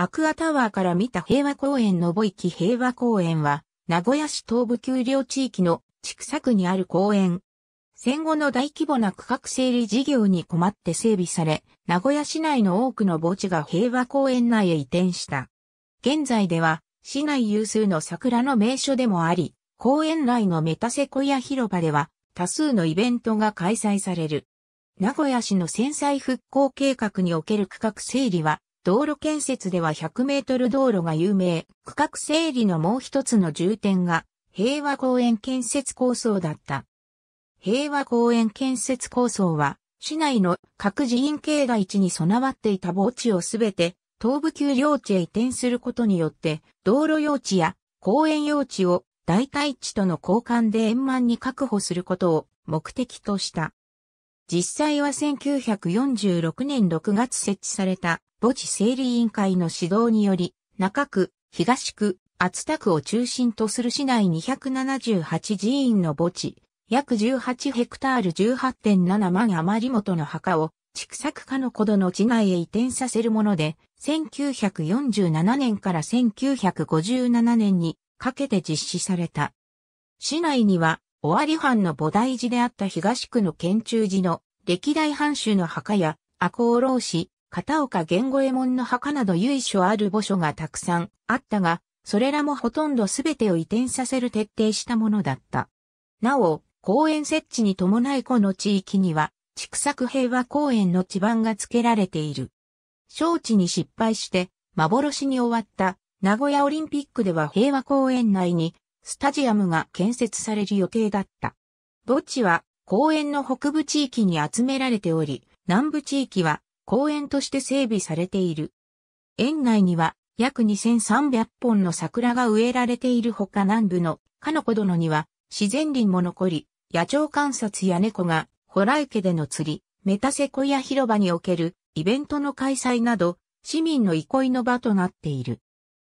アクアタワーから見た平和公園のぼいき平和公園は、名古屋市東部丘陵地域の畜作にある公園。戦後の大規模な区画整理事業に困って整備され、名古屋市内の多くの墓地が平和公園内へ移転した。現在では、市内有数の桜の名所でもあり、公園内のメタセコイア広場では多数のイベントが開催される。名古屋市の戦災復興計画における区画整理は道路建設では100メートル道路が有名、区画整理のもう一つの重点が、平和公園建設構想だった。平和公園建設構想は、市内の各寺院境外地に備わっていた墓地をすべて、東部丘領地へ移転することによって、道路用地や公園用地を代替地との交換で円満に確保することを目的とした。実際は1946年6月設置された墓地整理委員会の指導により、中区、東区、厚田区を中心とする市内278寺院の墓地、約18ヘクタール18.7万余り元の墓を、畜作家の古土の地内へ移転させるもので、1947年から1957年にかけて実施された。市内には尾張藩の菩提寺であった東区の県中寺の歴代藩主の墓や、赤穂浪士、片岡玄五右衛門の墓など由緒ある墓所がたくさんあったが、それらもほとんど全てを移転させる徹底したものだった。なお、公園設置に伴いこの地域には、畜作平和公園の地盤が付けられている。招致に失敗して、幻に終わった、名古屋オリンピックでは平和公園内にスタジアムが建設される予定だった。墓地は公園の北部地域に集められており、南部地域は公園として整備されている。園内には約2300本の桜が植えられているほか南部のカのコ殿には自然林も残り、野鳥観察や猫がホラ池での釣り、メタセコイア広場におけるイベントの開催など市民の憩いの場となっている。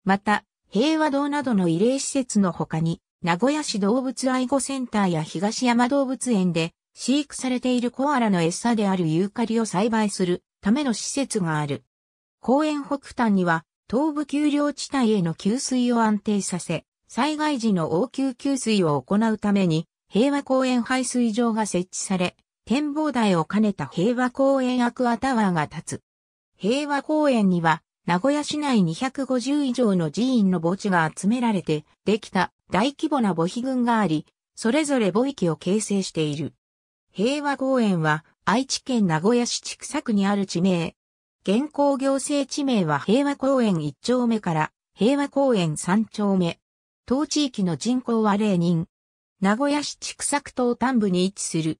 また、平和堂などの慰霊施設の他に、名古屋市動物愛護センターや東山動物園で、飼育されているコアラの餌であるユーカリを栽培するための施設がある。公園北端には、東部丘陵地帯への給水を安定させ、災害時の応急給水を行うために、平和公園排水場が設置され、展望台を兼ねた平和公園アクアタワーが建つ。平和公園には名古屋市内250以上の寺院の墓地が集められてできた大規模な墓碑群があり、それぞれ墓域を形成している。平和公園は愛知県名古屋市畜作にある地名。現行行政地名は平和公園1丁目から平和公園3丁目。当地域の人口は0人。名古屋市畜作区東端部に位置する。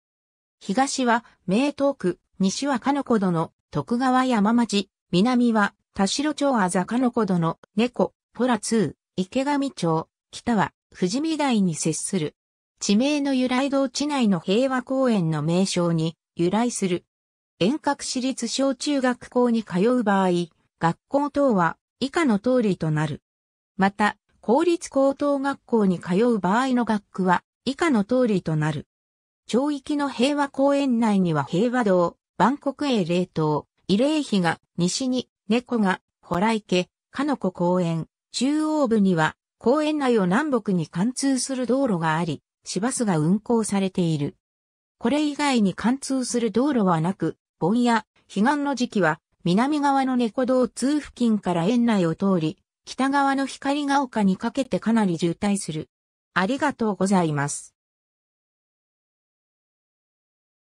東は名東区、西は鹿こど殿、徳川山町、南は田代町あざかの子殿、猫、ポラ2、池上町、北は、富士見台に接する。地名の由来道地内の平和公園の名称に由来する。遠隔私立小中学校に通う場合、学校等は以下の通りとなる。また、公立高等学校に通う場合の学区は以下の通りとなる。町域の平和公園内には平和道、万国へ霊島、慰霊碑が西に猫が、ホライ家、カノコ公園、中央部には、公園内を南北に貫通する道路があり、市バスが運行されている。これ以外に貫通する道路はなく、盆や、彼岸の時期は、南側の猫道通付近から園内を通り、北側の光が丘にかけてかなり渋滞する。ありがとうございます。